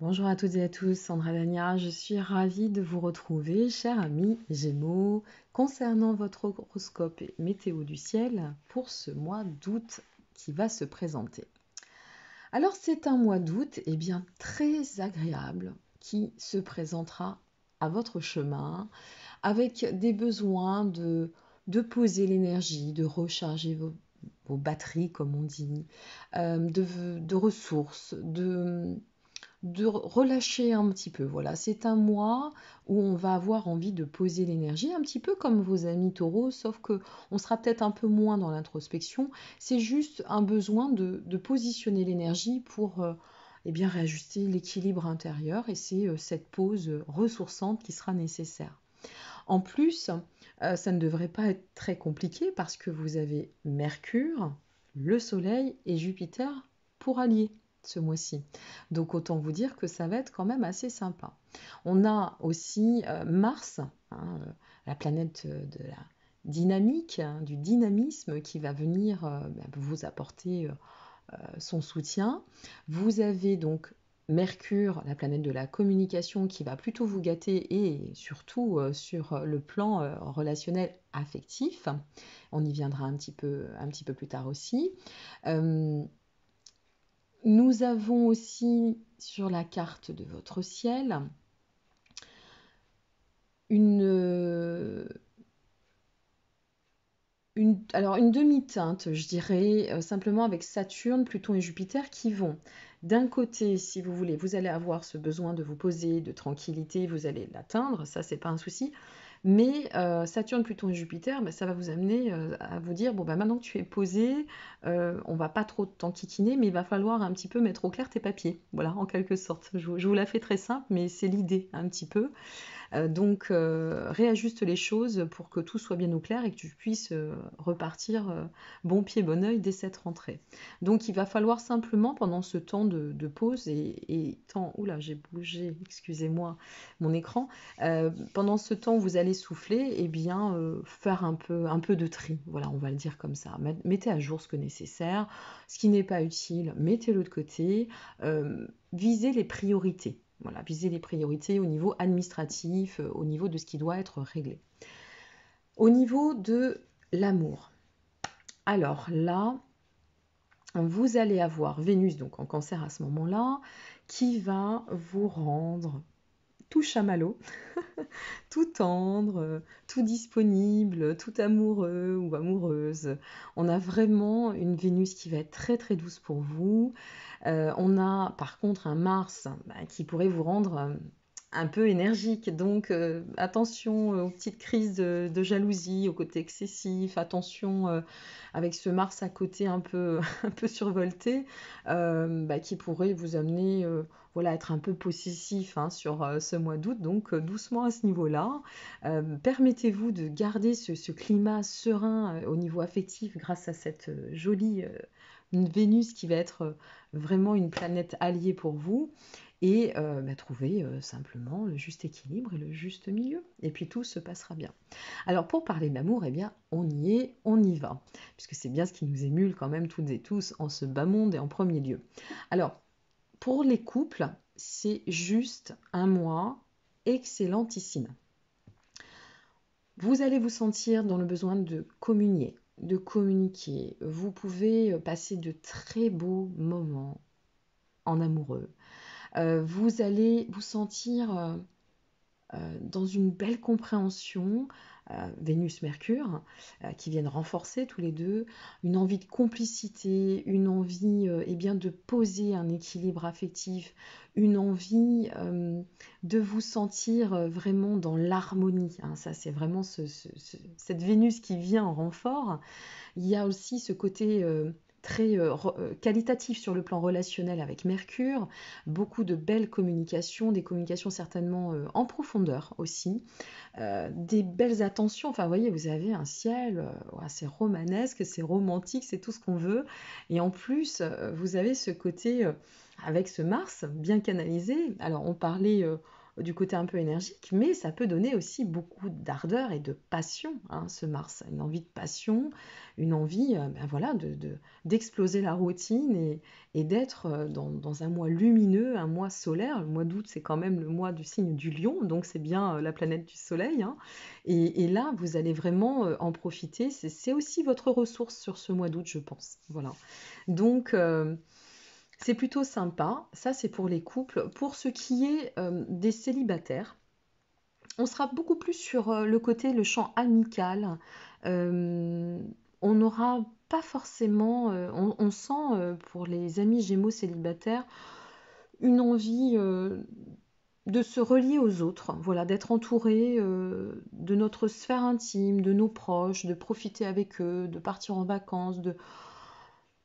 Bonjour à toutes et à tous, Sandra Dania, je suis ravie de vous retrouver, chers amis Gémeaux, concernant votre horoscope météo du ciel pour ce mois d'août qui va se présenter. Alors c'est un mois d'août, eh bien très agréable, qui se présentera à votre chemin avec des besoins de, de poser l'énergie, de recharger vos, batteries, comme on dit, euh, de ressources, de de relâcher un petit peu. Voilà, c'est un mois où on va avoir envie de poser l'énergie, un petit peu comme vos amis taureaux, sauf que on sera peut-être un peu moins dans l'introspection. C'est juste un besoin de, de positionner l'énergie pour euh, eh bien, réajuster l'équilibre intérieur et c'est euh, cette pause ressourçante qui sera nécessaire. En plus, euh, ça ne devrait pas être très compliqué parce que vous avez Mercure, le Soleil et Jupiter pour allier ce mois-ci. Donc autant vous dire que ça va être quand même assez sympa. On a aussi euh, Mars, hein, euh, la planète euh, de la dynamique, hein, du dynamisme qui va venir bah, vous apporter son soutien. Vous avez donc Mercure, la planète de la communication, qui va plutôt vous gâter et surtout sur le plan relationnel affectif. On y viendra un petit peu, un petit peu plus tard aussi. Euh, nous avons aussi sur la carte de votre ciel une, alors une demi-teinte, je dirais, euh, simplement avec Saturne, Pluton et Jupiter qui vont. D'un côté, si vous voulez, vous allez avoir ce besoin de vous poser, de tranquillité, vous allez l'atteindre, ça c'est pas un souci. Mais euh, Saturne, Pluton et Jupiter, bah, ça va vous amener euh, à vous dire, bon, ben maintenant que tu es posé, euh, on va pas trop t'enquiquiner, mais il va falloir un petit peu mettre au clair tes papiers. Voilà, en quelque sorte. je vous la fais très simple, mais c'est l'idée un petit peu. Euh, donc euh, réajuste les choses pour que tout soit bien au clair et que tu puisses euh, repartir bon pied, bon oeil dès cette rentrée. Donc il va falloir simplement pendant ce temps de, pause et, tant, oula j'ai bougé, excusez-moi mon écran, pendant ce temps où vous allez souffler, et eh bien faire un peu, un peu de tri, voilà on va le dire comme ça. Mettez à jour ce que nécessaire, ce qui n'est pas utile, mettez-le de côté, visez les priorités. Voilà, viser les priorités au niveau administratif, euh, au niveau de ce qui doit être réglé. Au niveau de l'amour. Alors là, vous allez avoir Vénus, donc en cancer à ce moment-là, qui va vous rendre tout chamallow, tout tendre, euh, tout disponible, tout amoureux ou amoureuse. On a vraiment une Vénus qui va être très très douce pour vous. Euh, on a par contre un Mars bah, qui pourrait vous rendre euh, un peu énergique. Donc euh, attention euh, aux petites crises de, jalousie, au côté excessif, attention euh, avec ce Mars à côté un peu, un peu survolté, bah, qui pourrait vous amener voilà, être un peu possessif hein, sur ce mois d'août. Donc doucement à ce niveau-là. Permettez-vous de garder ce, ce climat serein au niveau affectif grâce à cette jolie... Vénus qui va être vraiment une planète alliée pour vous et euh, bah, trouver euh, simplement le juste équilibre et le juste milieu. Et puis tout se passera bien. Alors pour parler d'amour, eh bien on y est, on y va, puisque c'est bien ce qui nous émule quand même toutes et tous en ce bas monde et en premier lieu. Alors pour les couples, c'est juste un mois excellentissime. Vous allez vous sentir dans le besoin de communier, de communiquer. Vous pouvez euh, passer de très beaux moments en amoureux. Euh, vous allez vous sentir euh, euh, dans une belle compréhension, Vénus-Mercure, qui viennent renforcer tous les deux une envie de complicité, une envie eh bien, de poser un équilibre affectif, une envie de vous sentir vraiment dans l'harmonie. Hein. ça, c'est vraiment cette Vénus qui vient en renfort. Il y a aussi ce côté très euh, euh, qualitatif sur le plan relationnel avec Mercure, beaucoup de belles communications, des communications certainement euh, en profondeur aussi, des belles attentions, enfin vous voyez, vous avez un ciel, assez romanesque, c'est romantique, c'est tout ce qu'on veut, et en plus, vous avez ce côté avec ce Mars bien canalisé, alors on parlait du côté un peu énergique, mais ça peut donner aussi beaucoup d'ardeur et de passion, hein, ce Mars. Une envie de passion, une envie euh, ben voilà, d'exploser de, d'exploser la routine et, d'être euh, dans, un mois lumineux, un mois solaire. Le mois d'août, c'est quand même le mois du signe du lion, donc c'est bien euh, la planète du soleil. Hein. Et, là, vous allez vraiment en profiter. C'est aussi votre ressource sur ce mois d'août, je pense. Voilà. Donc, c'est plutôt sympa. Ça, c'est pour les couples. Pour ce qui est euh, des célibataires, on sera beaucoup plus sur euh, le côté, le champ amical. Euh, on n'aura pas forcément. On, sent pour les amis gémeaux célibataires une envie de se relier aux autres, voilà, d'être entouré de notre sphère intime, de nos proches, de profiter avec eux, de partir en vacances, de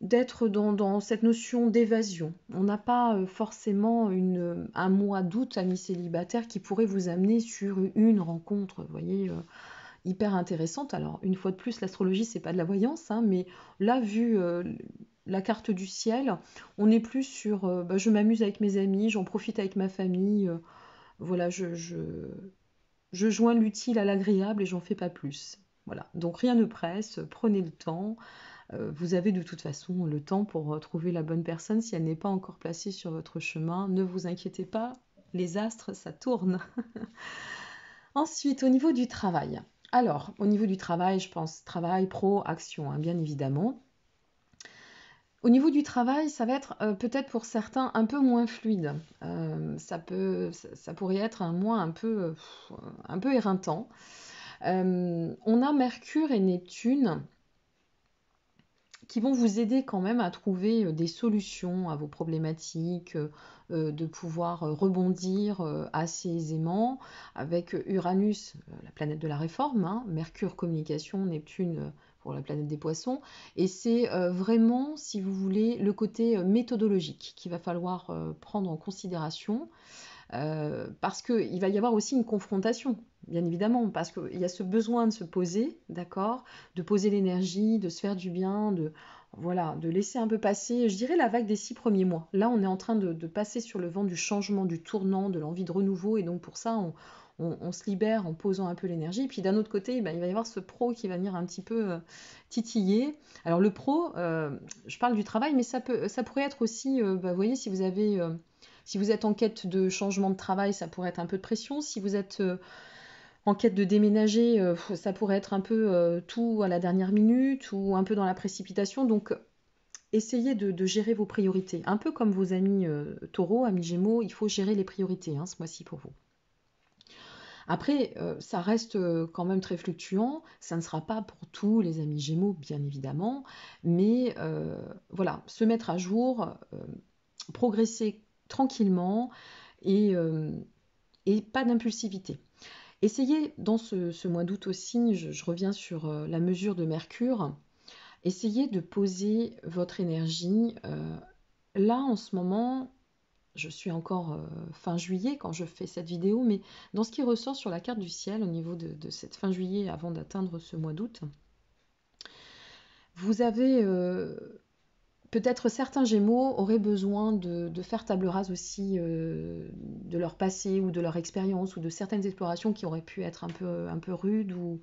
d'être dans, cette notion d'évasion. On n'a pas euh, forcément euh, un mois d'août, ami célibataire, qui pourrait vous amener sur une rencontre, vous voyez, euh, hyper intéressante. Alors, une fois de plus, l'astrologie, c'est pas de la voyance, hein, mais là, vu la carte du ciel, on est plus sur bah, je m'amuse avec mes amis, j'en profite avec ma famille, voilà, je, je, je joins l'utile à l'agréable et j'en fais pas plus. Voilà, donc rien ne presse, prenez le temps. Euh, vous avez de toute façon le temps pour trouver la bonne personne si elle n'est pas encore placée sur votre chemin. Ne vous inquiétez pas, les astres, ça tourne. Ensuite, au niveau du travail. Alors, au niveau du travail, je pense travail, pro, action, hein, bien évidemment. Au niveau du travail, ça va être euh, peut-être pour certains un peu moins fluide. Euh, ça, peut, ça, pourrait être un mois un peu, un peu éreintant. on a Mercure et Neptune qui vont vous aider quand même à trouver euh, des solutions à vos problématiques, euh, euh, de pouvoir rebondir assez aisément avec Uranus, la planète de la réforme, hein, Mercure communication, Neptune pour la planète des poissons. Et c'est vraiment, si vous voulez, le côté méthodologique qu'il va falloir prendre en considération. Euh, parce qu'il va y avoir aussi une confrontation, bien évidemment, parce qu'il y a ce besoin de se poser, d'accord De poser l'énergie, de se faire du bien, de, voilà, de laisser un peu passer, je dirais, la vague des six premiers mois. Là, on est en train de, passer sur le vent du changement, du tournant, de l'envie de renouveau, et donc pour ça, on, se libère en posant un peu l'énergie. puis d'un autre côté, ben, il va y avoir ce pro qui va venir un petit peu euh, titiller. Alors le pro, euh, je parle du travail, mais ça, peut, ça pourrait être aussi, ben, vous voyez, si vous avez si vous êtes en quête de changement de travail, ça pourrait être un peu de pression. Si vous êtes euh, en quête de déménager, euh, ça pourrait être un peu euh, tout à la dernière minute ou un peu dans la précipitation. Donc, essayez de, gérer vos priorités. Un peu comme vos amis taureaux, amis gémeaux, il faut gérer les priorités hein, ce mois-ci pour vous. Après, ça reste quand même très fluctuant. Ça ne sera pas pour tous les amis Gémeaux, bien évidemment. Mais voilà, se mettre à jour, progresser tranquillement euh, et, pas d'impulsivité. Essayez dans ce, mois d'août aussi, je, reviens sur euh, la mesure de Mercure, essayez de poser votre énergie. Euh, là en ce moment, je suis encore fin juillet quand je fais cette vidéo, mais dans ce qui ressort sur la carte du ciel au niveau de, cette fin juillet avant d'atteindre ce mois d'août, vous avez peut-être certains Gémeaux auraient besoin de, faire table rase aussi euh, de leur passé ou de leur expérience ou de certaines explorations qui auraient pu être un peu, un peu rudes ou,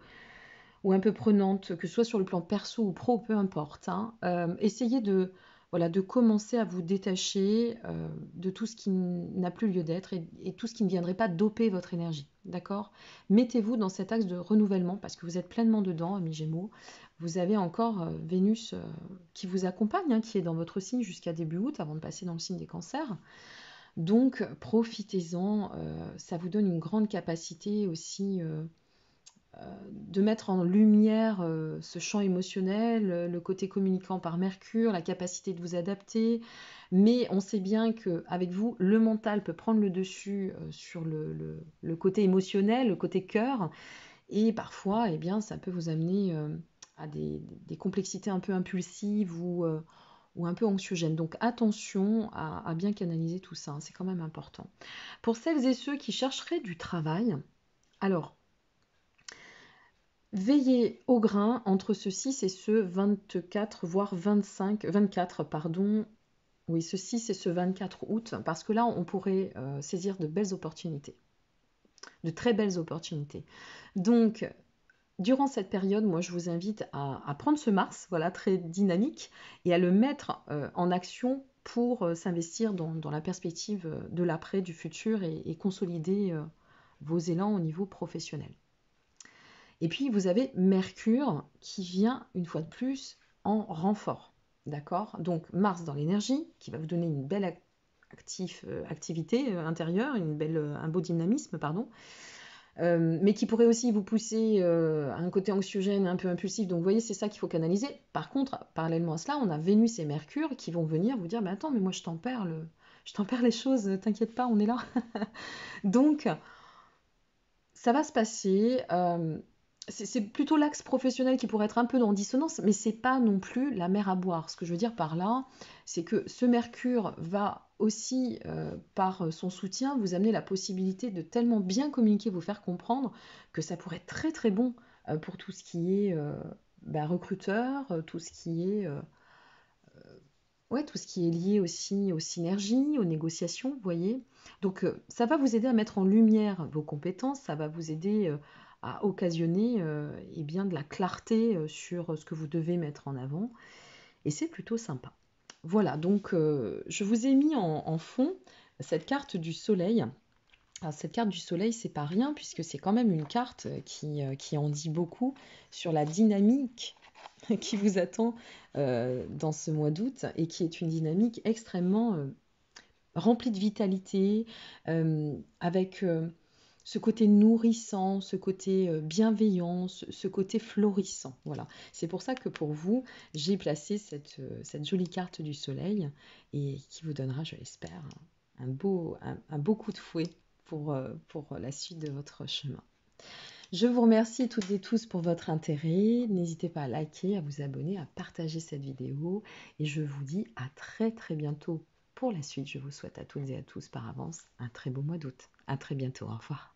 ou un peu prenantes, que ce soit sur le plan perso ou pro, peu importe. Hein. Euh, essayez de, voilà, de commencer à vous détacher euh, de tout ce qui n'a plus lieu d'être et, tout ce qui ne viendrait pas doper votre énergie. D'accord Mettez-vous dans cet axe de renouvellement parce que vous êtes pleinement dedans, amis Gémeaux. Vous avez encore euh, Vénus euh, qui vous accompagne, hein, qui est dans votre signe jusqu'à début août avant de passer dans le signe des cancers. Donc profitez-en, ça vous donne une grande capacité aussi de mettre en lumière euh, ce champ émotionnel, euh, le côté communicant par Mercure, la capacité de vous adapter. Mais on sait bien que avec vous, le mental peut prendre le dessus euh, sur le, côté émotionnel, le côté cœur. Et parfois, eh bien, ça peut vous amener à des, complexités un peu impulsives ou, un peu anxiogènes. Donc attention à, bien canaliser tout ça, c'est quand même important. Pour celles et ceux qui chercheraient du travail, alors Veillez au grain entre ce 6 et ce 24, voire 25, 24, pardon. Oui, ce ce 24 août, parce que là, on pourrait euh, saisir de belles opportunités, de très belles opportunités. Donc, durant cette période, moi, je vous invite à, prendre ce Mars, voilà, très dynamique, et à le mettre euh, en action pour euh, s'investir dans, la perspective de l'après, du futur, et consolider vos élans au niveau professionnel. Et puis vous avez Mercure qui vient une fois de plus en renfort. D'accord Donc Mars dans l'énergie, qui va vous donner une belle euh, activité euh, intérieure, une belle, euh, un beau dynamisme, pardon. mais qui pourrait aussi vous pousser à un côté anxiogène, un peu impulsif. Donc vous voyez, c'est ça qu'il faut canaliser. Par contre, parallèlement à cela, on a Vénus et Mercure qui vont venir vous dire, mais attends, mais moi je t'en perds, les choses, t'inquiète pas, on est là. Donc, ça va se passer c'est plutôt l'axe professionnel qui pourrait être un peu dans dissonance, mais c'est pas non plus la mer à boire. Ce que je veux dire par là, c'est que ce Mercure va aussi, euh, par son soutien, vous amener la possibilité de tellement bien communiquer, vous faire comprendre que ça pourrait être très très bon euh, pour tout ce qui est euh, bah, recruteur, tout ce qui est ouais, tout ce qui est lié aussi aux synergies, aux négociations, vous voyez. Donc ça va vous aider à mettre en lumière vos compétences, ça va vous aider à occasionner euh, eh bien, de la clarté euh, sur ce que vous devez mettre en avant. Et c'est plutôt sympa. Voilà, donc euh, je vous ai mis en, fond cette carte du soleil. cette carte du soleil, c'est pas rien, puisque c'est quand même une carte qui, qui, en dit beaucoup sur la dynamique qui vous attend dans ce mois d'août et qui est une dynamique extrêmement remplie de vitalité, avec ce côté nourrissant, ce côté euh, bienveillant, ce, côté florissant. Voilà. C'est pour ça que pour vous, j'ai placé cette, euh, cette, jolie carte du soleil et qui vous donnera, je l'espère, un beau, un, coup de fouet pour, euh, pour la suite de votre chemin. Je vous remercie toutes et tous pour votre intérêt. N'hésitez pas à liker, à vous abonner, à partager cette vidéo. Et je vous dis à très très bientôt pour la suite. Je vous souhaite à toutes et à tous par avance un très beau mois d'août. À très bientôt. Au revoir.